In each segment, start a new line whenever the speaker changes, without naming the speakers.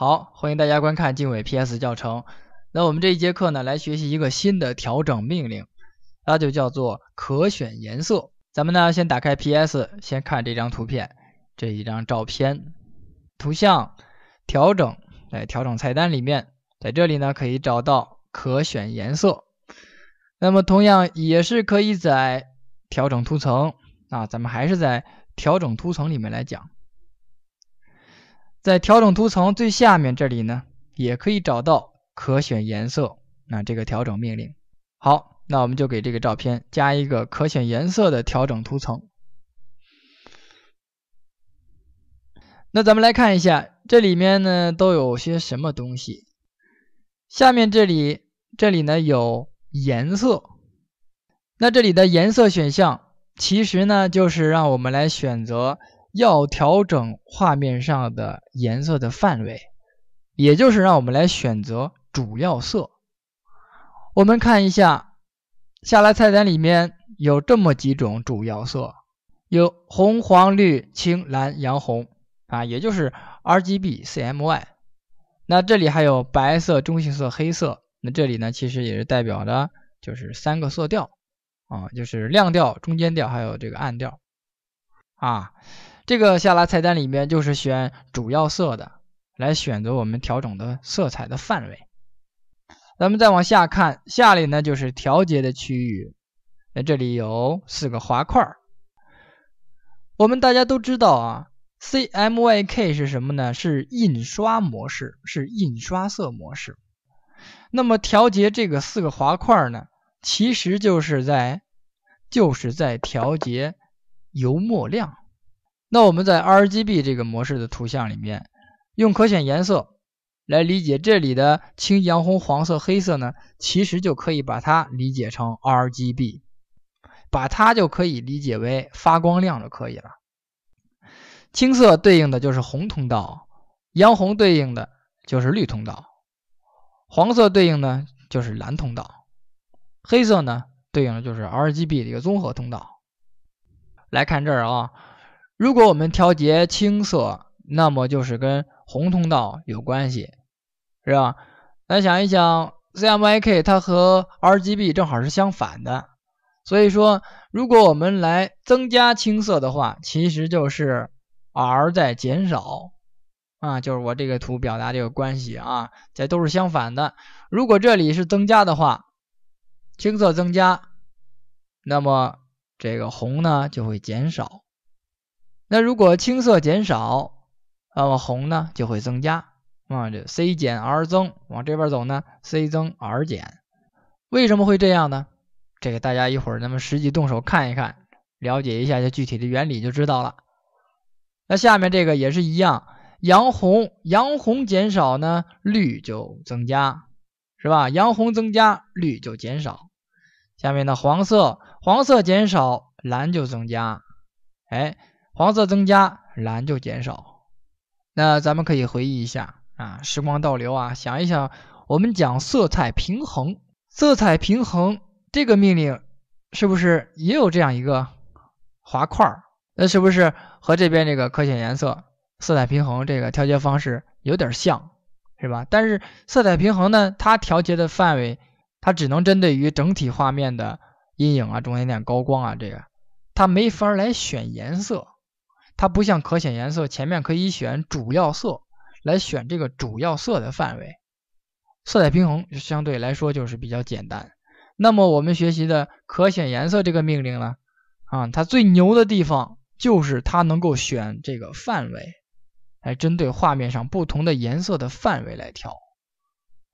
好，欢迎大家观看经纬 PS 教程。那我们这一节课呢，来学习一个新的调整命令，那就叫做可选颜色。咱们呢，先打开 PS，先看这张图片，这一张照片，图像调整，在调整菜单里面，在这里呢，可以找到可选颜色。那么同样也是可以在调整图层啊，咱们还是在调整图层里面来讲。在调整图层最下面这里呢，也可以找到可选颜色啊这个调整命令。好，那我们就给这个照片加一个可选颜色的调整图层。那咱们来看一下，这里面呢都有些什么东西？下面这里这里呢有颜色，那这里的颜色选项其实呢就是让我们来选择。要调整画面上的颜色的范围，也就是让我们来选择主要色。我们看一下，下来菜单里面有这么几种主要色：有红、黄、绿、青、蓝、洋红啊，也就是 R G B C M Y。那这里还有白色、中性色、黑色。那这里呢，其实也是代表的就是三个色调啊，就是亮调、中间调还有这个暗调啊。这个下拉菜单里面就是选主要色的，来选择我们调整的色彩的范围。咱们再往下看，下里呢就是调节的区域，那这里有四个滑块儿。我们大家都知道啊，CMYK 是什么呢？是印刷模式，是印刷色模式。那么调节这个四个滑块儿呢，其实就是在就是在调节油墨量。那我们在 RGB 这个模式的图像里面，用可选颜色来理解这里的青、洋红、黄、色、黑色呢，其实就可以把它理解成 RGB，把它就可以理解为发光量就可以了。青色对应的就是红通道，洋红对应的就是绿通道，黄色对应呢就是蓝通道，黑色呢对应的就是 RGB 的一个综合通道。来看这儿啊。如果我们调节青色，那么就是跟红通道有关系，是吧？来想一想，CMYK 它和 RGB 正好是相反的，所以说，如果我们来增加青色的话，其实就是 R 在减少，啊，就是我这个图表达这个关系啊，这都是相反的。如果这里是增加的话，青色增加，那么这个红呢就会减少。那如果青色减少，那么红呢就会增加啊。这 C 减 R 增，往这边走呢，C 增 R 减。为什么会这样呢？这个大家一会儿咱们实际动手看一看，了解一下这具体的原理就知道了。那下面这个也是一样，洋红洋红减少呢，绿就增加，是吧？洋红增加，绿就减少。下面呢，黄色黄色减少，蓝就增加，哎。黄色增加，蓝就减少。那咱们可以回忆一下啊，时光倒流啊，想一想，我们讲色彩平衡，色彩平衡这个命令是不是也有这样一个滑块儿？那是不是和这边这个可选颜色、色彩平衡这个调节方式有点像，是吧？但是色彩平衡呢，它调节的范围，它只能针对于整体画面的阴影啊、中间点、高光啊这个，它没法来选颜色。它不像可选颜色，前面可以选主要色来选这个主要色的范围。色彩平衡相对来说就是比较简单。那么我们学习的可选颜色这个命令呢，啊，它最牛的地方就是它能够选这个范围，哎，针对画面上不同的颜色的范围来调。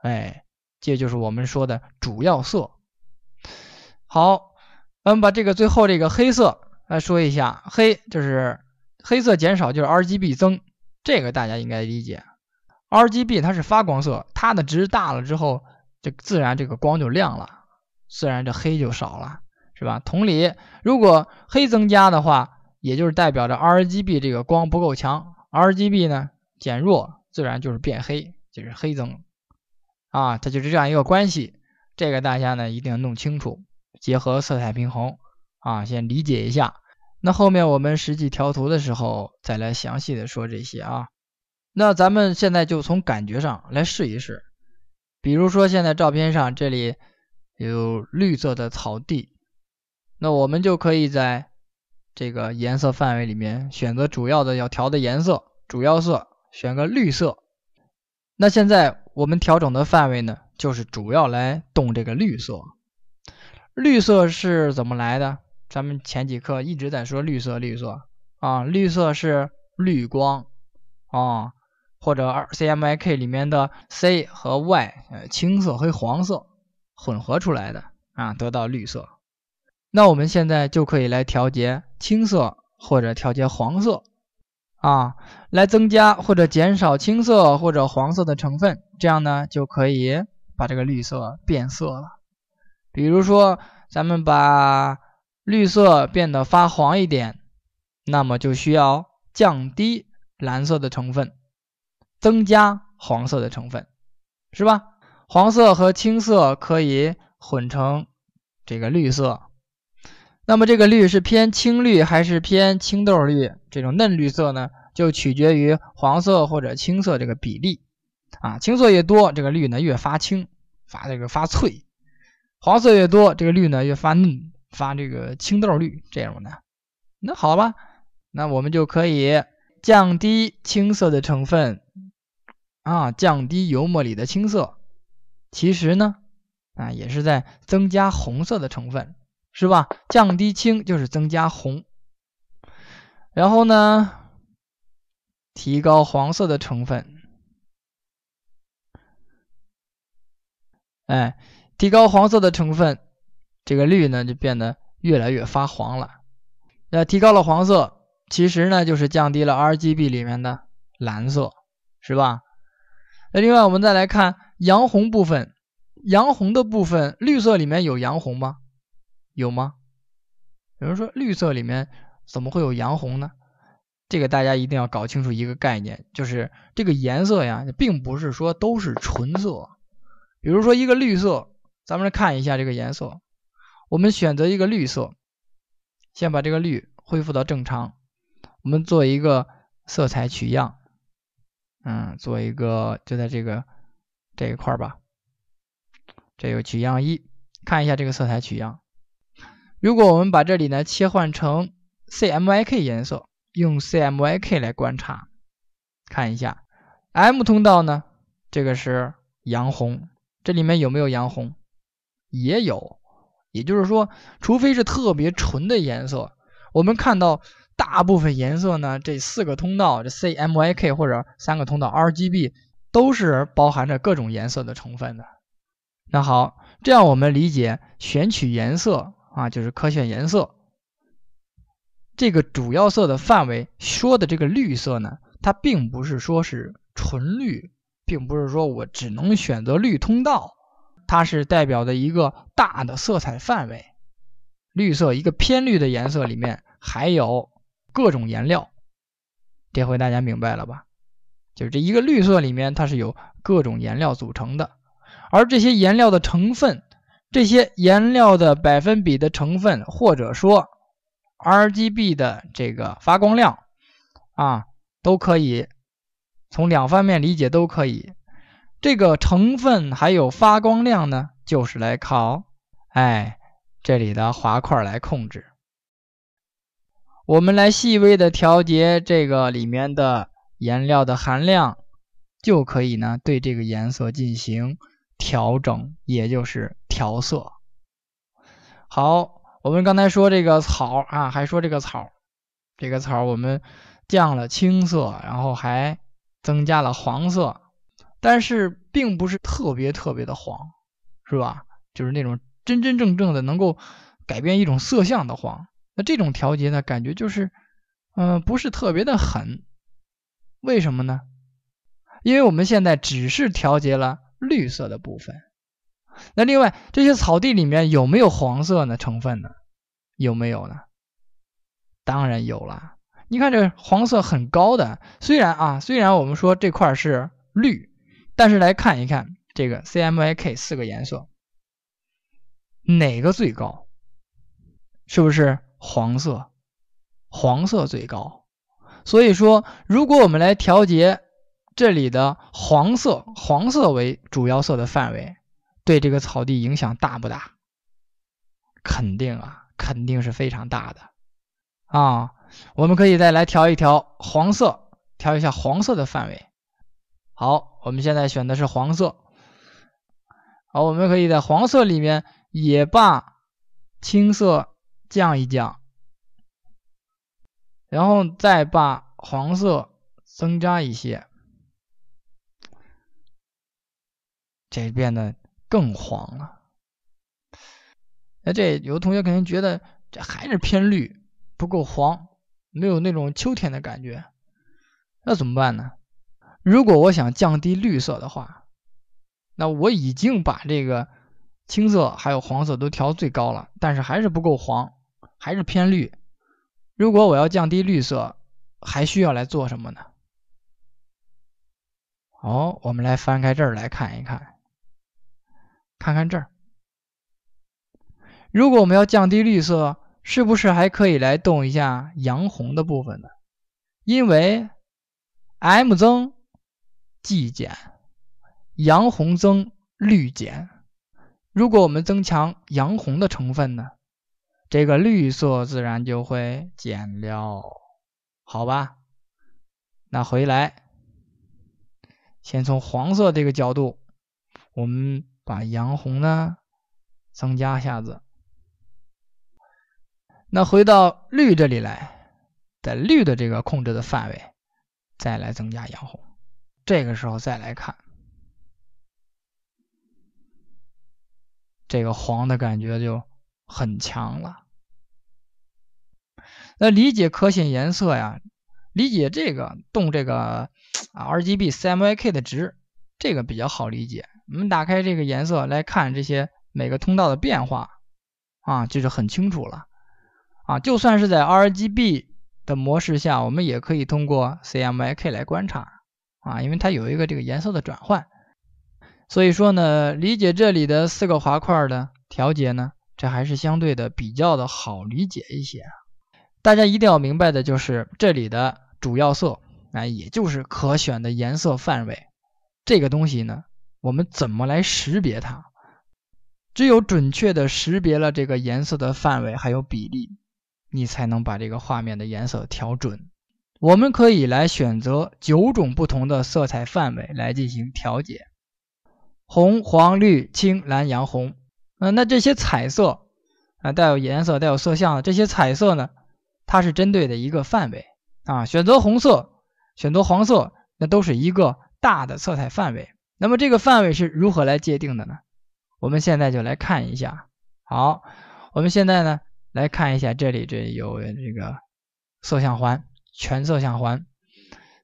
哎，这就是我们说的主要色。好，我们把这个最后这个黑色来说一下，黑就是。黑色减少就是 R G B 增，这个大家应该理解。R G B 它是发光色，它的值大了之后，这自然这个光就亮了，自然这黑就少了，是吧？同理，如果黑增加的话，也就是代表着 R G B 这个光不够强，R G B 呢减弱，自然就是变黑，就是黑增，啊，它就是这样一个关系。这个大家呢一定要弄清楚，结合色彩平衡啊，先理解一下。那后面我们实际调图的时候，再来详细的说这些啊。那咱们现在就从感觉上来试一试，比如说现在照片上这里有绿色的草地，那我们就可以在这个颜色范围里面选择主要的要调的颜色，主要色选个绿色。那现在我们调整的范围呢，就是主要来动这个绿色。绿色是怎么来的？咱们前几课一直在说绿色，绿色啊，绿色是绿光啊，或者 C M I K 里面的 C 和 Y，呃，青色和黄色混合出来的啊，得到绿色。那我们现在就可以来调节青色或者调节黄色啊，来增加或者减少青色或者黄色的成分，这样呢就可以把这个绿色变色了。比如说，咱们把绿色变得发黄一点，那么就需要降低蓝色的成分，增加黄色的成分，是吧？黄色和青色可以混成这个绿色，那么这个绿是偏青绿还是偏青豆绿这种嫩绿色呢？就取决于黄色或者青色这个比例啊。青色越多，这个绿呢越发青，发这个发翠；黄色越多，这个绿呢越发嫩。发这个青豆绿这样的，那好吧，那我们就可以降低青色的成分啊，降低油墨里的青色，其实呢啊也是在增加红色的成分，是吧？降低青就是增加红，然后呢，提高黄色的成分，哎，提高黄色的成分。这个绿呢就变得越来越发黄了，那提高了黄色，其实呢就是降低了 RGB 里面的蓝色，是吧？那另外我们再来看洋红部分，洋红的部分，绿色里面有洋红吗？有吗？有人说绿色里面怎么会有洋红呢？这个大家一定要搞清楚一个概念，就是这个颜色呀，并不是说都是纯色，比如说一个绿色，咱们来看一下这个颜色。我们选择一个绿色，先把这个绿恢复到正常。我们做一个色彩取样，嗯，做一个就在这个这一块吧。这有取样一，看一下这个色彩取样。如果我们把这里呢切换成 CMYK 颜色，用 CMYK 来观察，看一下 M 通道呢，这个是洋红，这里面有没有洋红？也有。也就是说，除非是特别纯的颜色，我们看到大部分颜色呢，这四个通道这 CMYK 或者三个通道 RGB 都是包含着各种颜色的成分的。那好，这样我们理解选取颜色啊，就是可选颜色这个主要色的范围说的这个绿色呢，它并不是说是纯绿，并不是说我只能选择绿通道。它是代表的一个大的色彩范围，绿色一个偏绿的颜色里面还有各种颜料，这回大家明白了吧？就是这一个绿色里面，它是由各种颜料组成的，而这些颜料的成分，这些颜料的百分比的成分，或者说 R G B 的这个发光量啊，都可以从两方面理解，都可以。这个成分还有发光量呢，就是来靠，哎，这里的滑块来控制。我们来细微的调节这个里面的颜料的含量，就可以呢对这个颜色进行调整，也就是调色。好，我们刚才说这个草啊，还说这个草，这个草我们降了青色，然后还增加了黄色。但是并不是特别特别的黄，是吧？就是那种真真正正的能够改变一种色相的黄。那这种调节呢，感觉就是，嗯，不是特别的狠。为什么呢？因为我们现在只是调节了绿色的部分。那另外这些草地里面有没有黄色的成分呢？有没有呢？当然有了。你看这黄色很高的，虽然啊，虽然我们说这块是绿。但是来看一看这个 C M Y K 四个颜色，哪个最高？是不是黄色？黄色最高。所以说，如果我们来调节这里的黄色，黄色为主要色的范围，对这个草地影响大不大？肯定啊，肯定是非常大的。啊，我们可以再来调一调黄色，调一下黄色的范围。好，我们现在选的是黄色。好，我们可以在黄色里面也把青色降一降，然后再把黄色增加一些，这变得更黄了。哎，这有的同学肯定觉得这还是偏绿，不够黄，没有那种秋天的感觉。那怎么办呢？如果我想降低绿色的话，那我已经把这个青色还有黄色都调最高了，但是还是不够黄，还是偏绿。如果我要降低绿色，还需要来做什么呢？哦，我们来翻开这儿来看一看，看看这儿。如果我们要降低绿色，是不是还可以来动一下洋红的部分呢？因为 M 增。既减，阳红增绿减。如果我们增强阳红的成分呢，这个绿色自然就会减了，好吧？那回来，先从黄色这个角度，我们把阳红呢增加一下子。那回到绿这里来，在绿的这个控制的范围，再来增加阳红。这个时候再来看，这个黄的感觉就很强了。那理解可选颜色呀，理解这个动这个啊 RGB CMYK 的值，这个比较好理解。我们打开这个颜色来看这些每个通道的变化啊，就是很清楚了啊。就算是在 RGB 的模式下，我们也可以通过 CMYK 来观察。啊，因为它有一个这个颜色的转换，所以说呢，理解这里的四个滑块的调节呢，这还是相对的比较的好理解一些。大家一定要明白的就是这里的主要色啊，也就是可选的颜色范围这个东西呢，我们怎么来识别它？只有准确的识别了这个颜色的范围还有比例，你才能把这个画面的颜色调准。我们可以来选择九种不同的色彩范围来进行调节，红、黄、绿、青、蓝、洋红。嗯，那这些彩色啊，带有颜色、带有色相的这些彩色呢，它是针对的一个范围啊。选择红色，选择黄色，那都是一个大的色彩范围。那么这个范围是如何来界定的呢？我们现在就来看一下。好，我们现在呢来看一下这里这有这个色相环。全色相环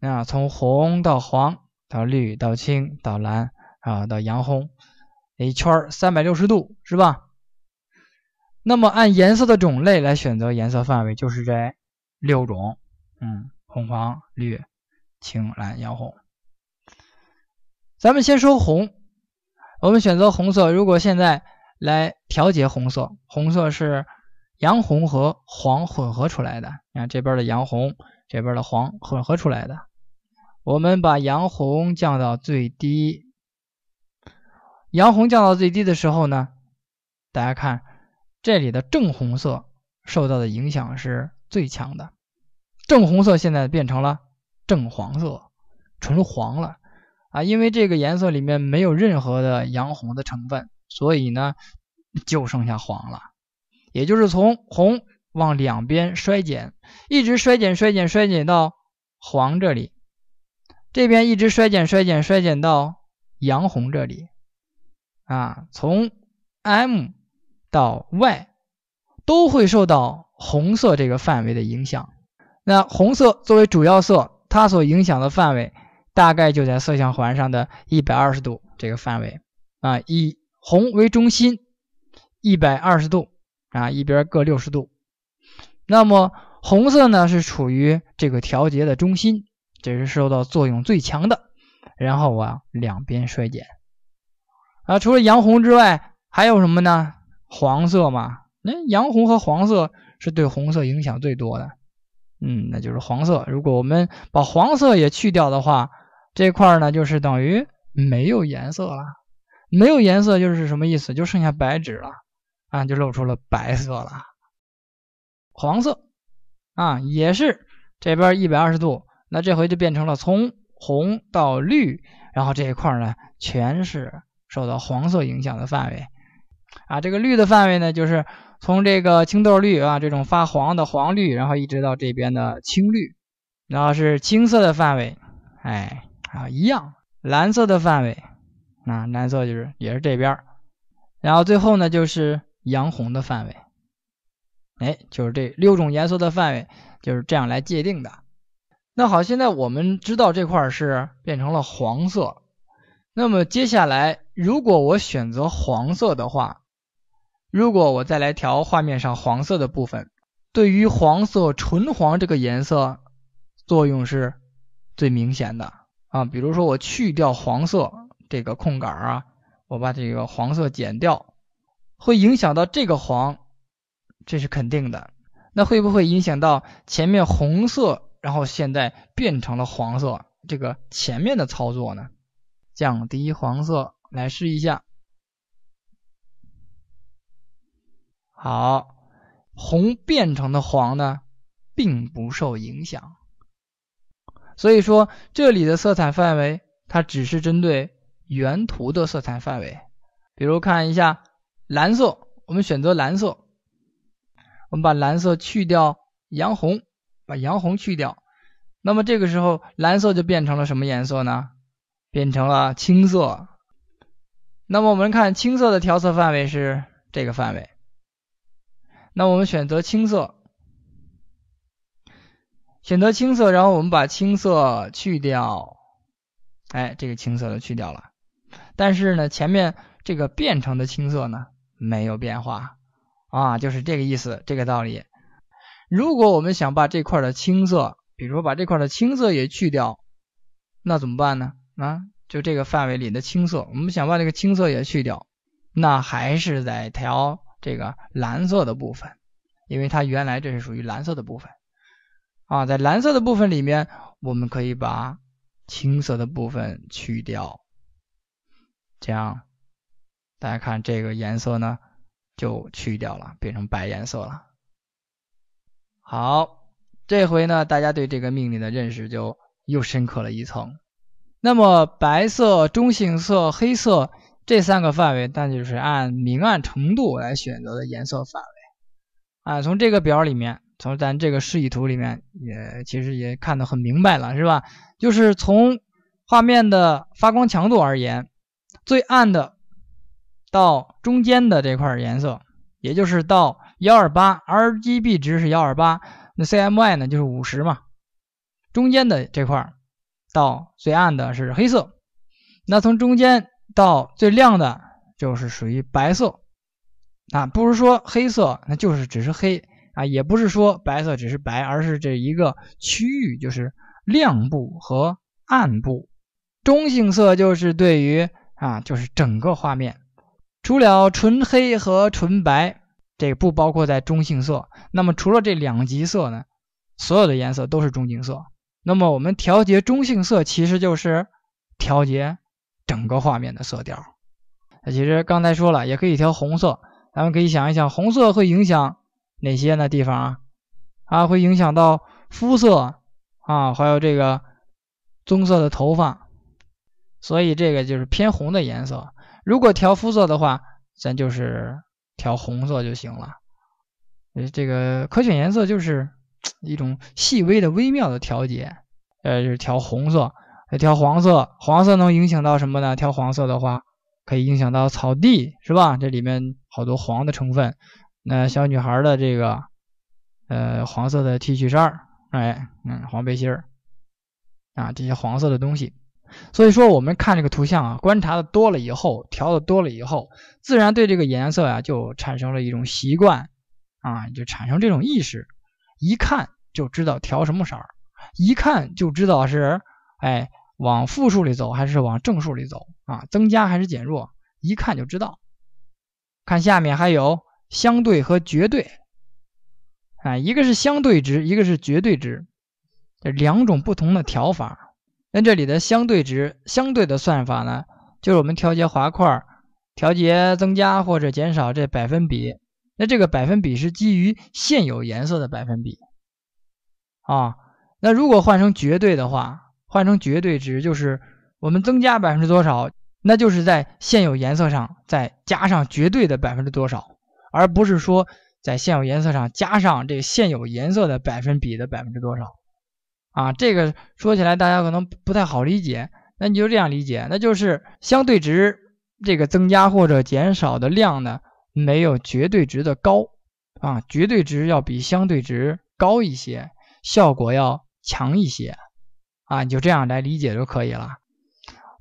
那从红到黄到绿到青到蓝啊，到洋红，一圈三百六十度是吧？那么按颜色的种类来选择颜色范围，就是这六种，嗯，红、黄、绿、青、蓝、洋红。咱们先说红，我们选择红色。如果现在来调节红色，红色是洋红和黄混合出来的你看这边的洋红。这边的黄混合出来的，我们把洋红降到最低。洋红降到最低的时候呢，大家看这里的正红色受到的影响是最强的，正红色现在变成了正黄色，纯黄了啊！因为这个颜色里面没有任何的洋红的成分，所以呢就剩下黄了，也就是从红往两边衰减。一直衰减衰减衰减到黄这里，这边一直衰减衰减衰减到洋红这里，啊，从 M 到 Y 都会受到红色这个范围的影响。那红色作为主要色，它所影响的范围大概就在色相环上的一百二十度这个范围啊，以红为中心，一百二十度啊，一边各六十度。那么红色呢是处于这个调节的中心，这是受到作用最强的，然后啊两边衰减，啊除了洋红之外还有什么呢？黄色嘛，那洋红和黄色是对红色影响最多的，嗯，那就是黄色。如果我们把黄色也去掉的话，这块儿呢就是等于没有颜色了，没有颜色就是什么意思？就剩下白纸了啊，就露出了白色了，黄色。啊，也是这边一百二十度，那这回就变成了从红到绿，然后这一块呢，全是受到黄色影响的范围。啊，这个绿的范围呢，就是从这个青豆绿啊，这种发黄的黄绿，然后一直到这边的青绿，然后是青色的范围，哎，啊，一样，蓝色的范围，啊，蓝色就是也是这边，然后最后呢，就是洋红的范围。哎，就是这六种颜色的范围就是这样来界定的。那好，现在我们知道这块是变成了黄色。那么接下来，如果我选择黄色的话，如果我再来调画面上黄色的部分，对于黄色纯黄这个颜色作用是最明显的啊。比如说，我去掉黄色这个空杆啊，我把这个黄色减掉，会影响到这个黄。这是肯定的，那会不会影响到前面红色，然后现在变成了黄色这个前面的操作呢？降低黄色，来试一下。好，红变成的黄呢，并不受影响。所以说，这里的色彩范围它只是针对原图的色彩范围。比如看一下蓝色，我们选择蓝色。我们把蓝色去掉，洋红，把洋红去掉，那么这个时候蓝色就变成了什么颜色呢？变成了青色。那么我们看青色的调色范围是这个范围。那我们选择青色，选择青色，然后我们把青色去掉，哎，这个青色的去掉了，但是呢，前面这个变成的青色呢没有变化。啊，就是这个意思，这个道理。如果我们想把这块的青色，比如说把这块的青色也去掉，那怎么办呢？啊，就这个范围里的青色，我们想把这个青色也去掉，那还是在调这个蓝色的部分，因为它原来这是属于蓝色的部分啊，在蓝色的部分里面，我们可以把青色的部分去掉，这样大家看这个颜色呢。就去掉了，变成白颜色了。好，这回呢，大家对这个命令的认识就又深刻了一层。那么，白色、中性色、黑色这三个范围，那就是按明暗程度来选择的颜色范围啊。从这个表里面，从咱这个示意图里面，也其实也看得很明白了，是吧？就是从画面的发光强度而言，最暗的到。中间的这块颜色，也就是到幺二八，RGB 值是幺二八，那 CMY 呢就是五十嘛。中间的这块到最暗的是黑色，那从中间到最亮的就是属于白色。啊，不是说黑色那就是只是黑啊，也不是说白色只是白，而是这一个区域就是亮部和暗部。中性色就是对于啊，就是整个画面。除了纯黑和纯白，这不包括在中性色。那么除了这两极色呢？所有的颜色都是中性色。那么我们调节中性色，其实就是调节整个画面的色调。那其实刚才说了，也可以调红色。咱们可以想一想，红色会影响哪些呢地方啊？啊，会影响到肤色啊，还有这个棕色的头发。所以这个就是偏红的颜色。如果调肤色的话，咱就是调红色就行了。呃，这个可选颜色就是一种细微的、微妙的调节。呃，就是调红色，调黄色。黄色能影响到什么呢？调黄色的话，可以影响到草地，是吧？这里面好多黄的成分。那小女孩的这个，呃，黄色的 T 恤衫，哎，嗯，黄背心儿，啊，这些黄色的东西。所以说，我们看这个图像啊，观察的多了以后，调的多了以后，自然对这个颜色呀就产生了一种习惯，啊，就产生这种意识，一看就知道调什么色儿，一看就知道是，哎，往负数里走还是往正数里走啊，增加还是减弱，一看就知道。看下面还有相对和绝对，哎，一个是相对值，一个是绝对值，这两种不同的调法。那这里的相对值、相对的算法呢？就是我们调节滑块，调节增加或者减少这百分比。那这个百分比是基于现有颜色的百分比啊。那如果换成绝对的话，换成绝对值，就是我们增加百分之多少，那就是在现有颜色上再加上绝对的百分之多少，而不是说在现有颜色上加上这现有颜色的百分比的百分之多少。啊，这个说起来大家可能不太好理解，那你就这样理解，那就是相对值这个增加或者减少的量呢，没有绝对值的高，啊，绝对值要比相对值高一些，效果要强一些，啊，你就这样来理解就可以了。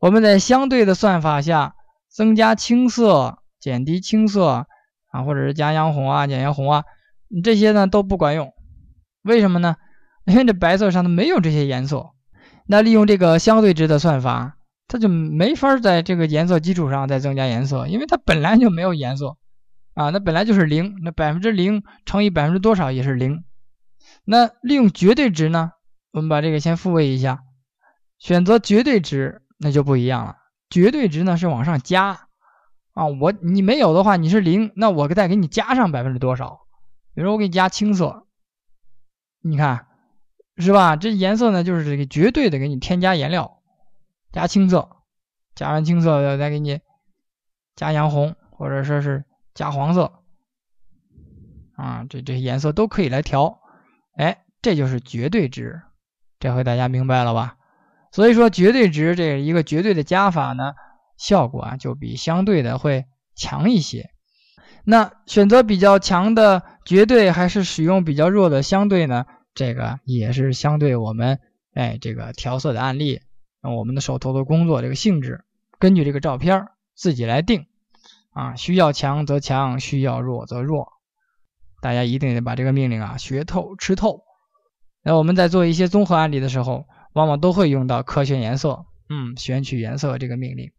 我们在相对的算法下增加青色、减低青色啊，或者是加洋红啊、减洋红啊，这些呢都不管用，为什么呢？因为这白色上它没有这些颜色，那利用这个相对值的算法，它就没法在这个颜色基础上再增加颜色，因为它本来就没有颜色啊，那本来就是零，那百分之零乘以百分之多少也是零。那利用绝对值呢，我们把这个先复位一下，选择绝对值，那就不一样了。绝对值呢是往上加啊，我你没有的话你是零，那我再给你加上百分之多少，比如我给你加青色，你看。是吧？这颜色呢，就是这个绝对的，给你添加颜料，加青色，加完青色再给你加洋红，或者说是加黄色，啊，这这些颜色都可以来调。哎，这就是绝对值，这回大家明白了吧？所以说，绝对值这一个绝对的加法呢，效果啊就比相对的会强一些。那选择比较强的绝对，还是使用比较弱的相对呢？这个也是相对我们，哎，这个调色的案例，那我们的手头的工作这个性质，根据这个照片儿自己来定，啊，需要强则强，需要弱则弱，大家一定得把这个命令啊学透吃透。那我们在做一些综合案例的时候，往往都会用到“科学颜色”嗯，选取颜色这个命令。